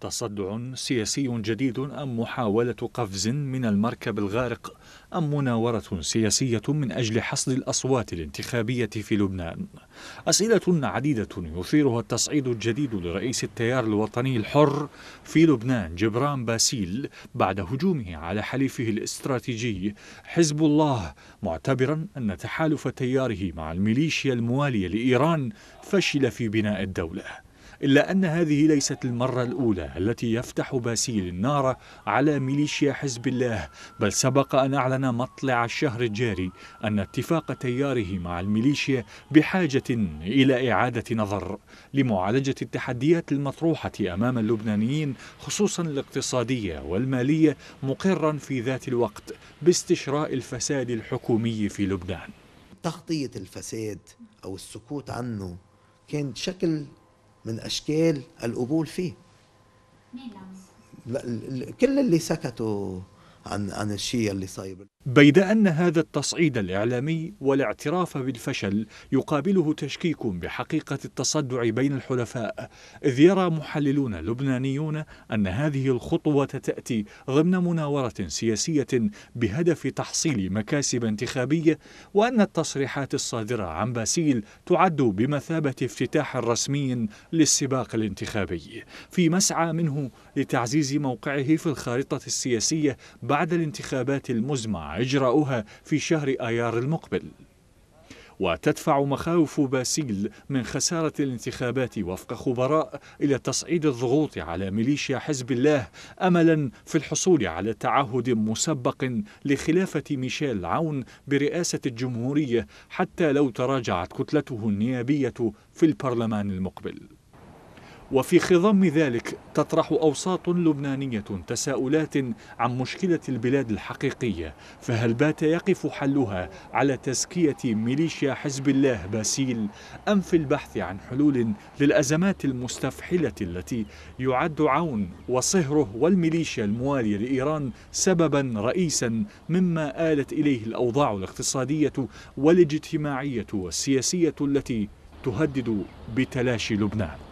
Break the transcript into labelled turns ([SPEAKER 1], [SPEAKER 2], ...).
[SPEAKER 1] تصدع سياسي جديد أم محاولة قفز من المركب الغارق أم مناورة سياسية من أجل حصد الأصوات الانتخابية في لبنان أسئلة عديدة يثيرها التصعيد الجديد لرئيس التيار الوطني الحر في لبنان جبران باسيل بعد هجومه على حليفه الاستراتيجي حزب الله معتبرا أن تحالف تياره مع الميليشيا الموالية لإيران فشل في بناء الدولة إلا أن هذه ليست المرة الأولى التي يفتح باسيل النار على ميليشيا حزب الله بل سبق أن أعلن مطلع الشهر الجاري أن اتفاق تياره مع الميليشيا بحاجة إلى إعادة نظر لمعالجة التحديات المطروحة أمام اللبنانيين خصوصا الاقتصادية والمالية مقرا في ذات الوقت باستشراء الفساد الحكومي في لبنان تغطية الفساد أو السكوت عنه كان شكل من أشكال القبول فيه مين كل اللي سكتوا عن عن الشيء اللي صاير بيد أن هذا التصعيد الإعلامي والاعتراف بالفشل يقابله تشكيك بحقيقة التصدع بين الحلفاء إذ يرى محللون لبنانيون أن هذه الخطوة تأتي ضمن مناورة سياسية بهدف تحصيل مكاسب انتخابية وأن التصريحات الصادرة عن باسيل تعد بمثابة افتتاح رسمي للسباق الانتخابي في مسعى منه لتعزيز موقعه في الخارطة السياسية بعد بعد الانتخابات المزمع إجراؤها في شهر آيار المقبل وتدفع مخاوف باسيل من خسارة الانتخابات وفق خبراء إلى تصعيد الضغوط على ميليشيا حزب الله أملا في الحصول على تعهد مسبق لخلافة ميشيل عون برئاسة الجمهورية حتى لو تراجعت كتلته النيابية في البرلمان المقبل وفي خضم ذلك تطرح أوساط لبنانية تساؤلات عن مشكلة البلاد الحقيقية فهل بات يقف حلها على تزكية ميليشيا حزب الله باسيل أم في البحث عن حلول للأزمات المستفحلة التي يعد عون وصهره والميليشيا الموالية لإيران سببا رئيسا مما آلت إليه الأوضاع الاقتصادية والاجتماعية والسياسية التي تهدد بتلاشي لبنان